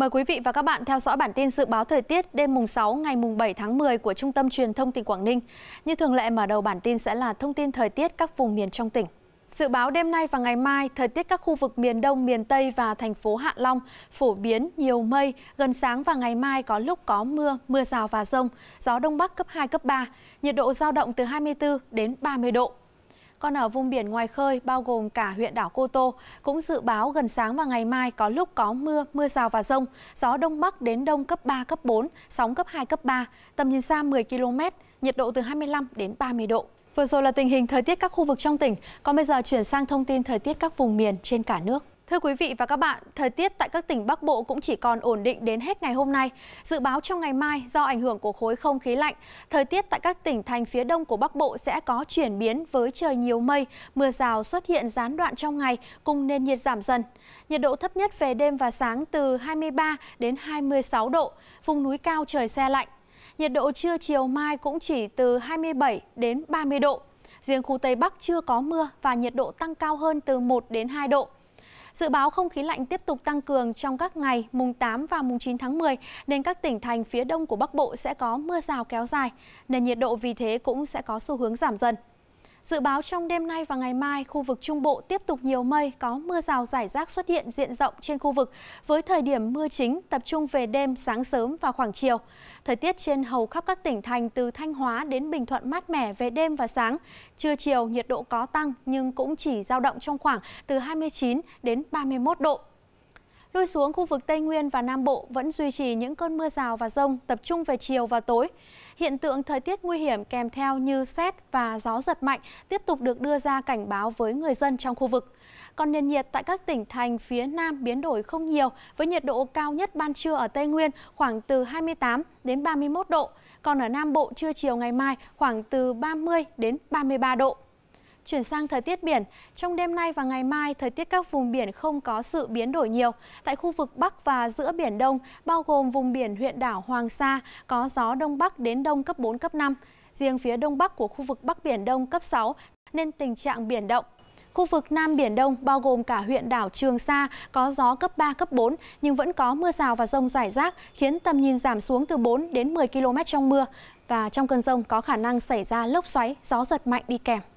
Mời quý vị và các bạn theo dõi bản tin dự báo thời tiết đêm mùng 6 ngày mùng 7 tháng 10 của Trung tâm Truyền thông tỉnh Quảng Ninh. Như thường lệ mở đầu bản tin sẽ là thông tin thời tiết các vùng miền trong tỉnh. Dự báo đêm nay và ngày mai, thời tiết các khu vực miền Đông, miền Tây và thành phố Hạ Long phổ biến nhiều mây, gần sáng và ngày mai có lúc có mưa, mưa rào và rông, gió Đông Bắc cấp 2, cấp 3, nhiệt độ giao động từ 24 đến 30 độ. Còn ở vùng biển ngoài khơi, bao gồm cả huyện đảo Cô Tô, cũng dự báo gần sáng và ngày mai có lúc có mưa, mưa rào và rông, gió đông bắc đến đông cấp 3, cấp 4, sóng cấp 2, cấp 3, tầm nhìn xa 10 km, nhiệt độ từ 25 đến 30 độ. Vừa rồi là tình hình thời tiết các khu vực trong tỉnh, còn bây giờ chuyển sang thông tin thời tiết các vùng miền trên cả nước. Thưa quý vị và các bạn, thời tiết tại các tỉnh Bắc Bộ cũng chỉ còn ổn định đến hết ngày hôm nay. Dự báo trong ngày mai do ảnh hưởng của khối không khí lạnh, thời tiết tại các tỉnh thành phía đông của Bắc Bộ sẽ có chuyển biến với trời nhiều mây, mưa rào xuất hiện gián đoạn trong ngày cùng nền nhiệt giảm dần. Nhiệt độ thấp nhất về đêm và sáng từ 23 đến 26 độ, vùng núi cao trời xe lạnh. Nhiệt độ trưa chiều mai cũng chỉ từ 27 đến 30 độ. Riêng khu Tây Bắc chưa có mưa và nhiệt độ tăng cao hơn từ 1 đến 2 độ. Dự báo không khí lạnh tiếp tục tăng cường trong các ngày mùng 8 và mùng 9 tháng 10 nên các tỉnh thành phía đông của Bắc Bộ sẽ có mưa rào kéo dài. nên nhiệt độ vì thế cũng sẽ có xu hướng giảm dần. Dự báo trong đêm nay và ngày mai, khu vực Trung Bộ tiếp tục nhiều mây, có mưa rào rải rác xuất hiện diện rộng trên khu vực, với thời điểm mưa chính tập trung về đêm, sáng sớm và khoảng chiều. Thời tiết trên hầu khắp các tỉnh thành từ Thanh Hóa đến Bình Thuận mát mẻ về đêm và sáng. Trưa chiều nhiệt độ có tăng nhưng cũng chỉ dao động trong khoảng từ 29 đến 31 độ. Lui xuống khu vực Tây Nguyên và Nam Bộ vẫn duy trì những cơn mưa rào và rông tập trung về chiều và tối. Hiện tượng thời tiết nguy hiểm kèm theo như xét và gió giật mạnh tiếp tục được đưa ra cảnh báo với người dân trong khu vực. Còn nền nhiệt tại các tỉnh thành phía Nam biến đổi không nhiều với nhiệt độ cao nhất ban trưa ở Tây Nguyên khoảng từ 28 đến 31 độ, còn ở Nam Bộ trưa chiều ngày mai khoảng từ 30 đến 33 độ. Chuyển sang thời tiết biển, trong đêm nay và ngày mai, thời tiết các vùng biển không có sự biến đổi nhiều. Tại khu vực Bắc và giữa Biển Đông, bao gồm vùng biển huyện đảo Hoàng Sa, có gió Đông Bắc đến Đông cấp 4, cấp 5. Riêng phía Đông Bắc của khu vực Bắc Biển Đông cấp 6, nên tình trạng biển động. Khu vực Nam Biển Đông bao gồm cả huyện đảo Trường Sa có gió cấp 3, cấp 4 nhưng vẫn có mưa rào và rông rải rác khiến tầm nhìn giảm xuống từ 4 đến 10 km trong mưa và trong cơn rông có khả năng xảy ra lốc xoáy, gió giật mạnh đi kèm.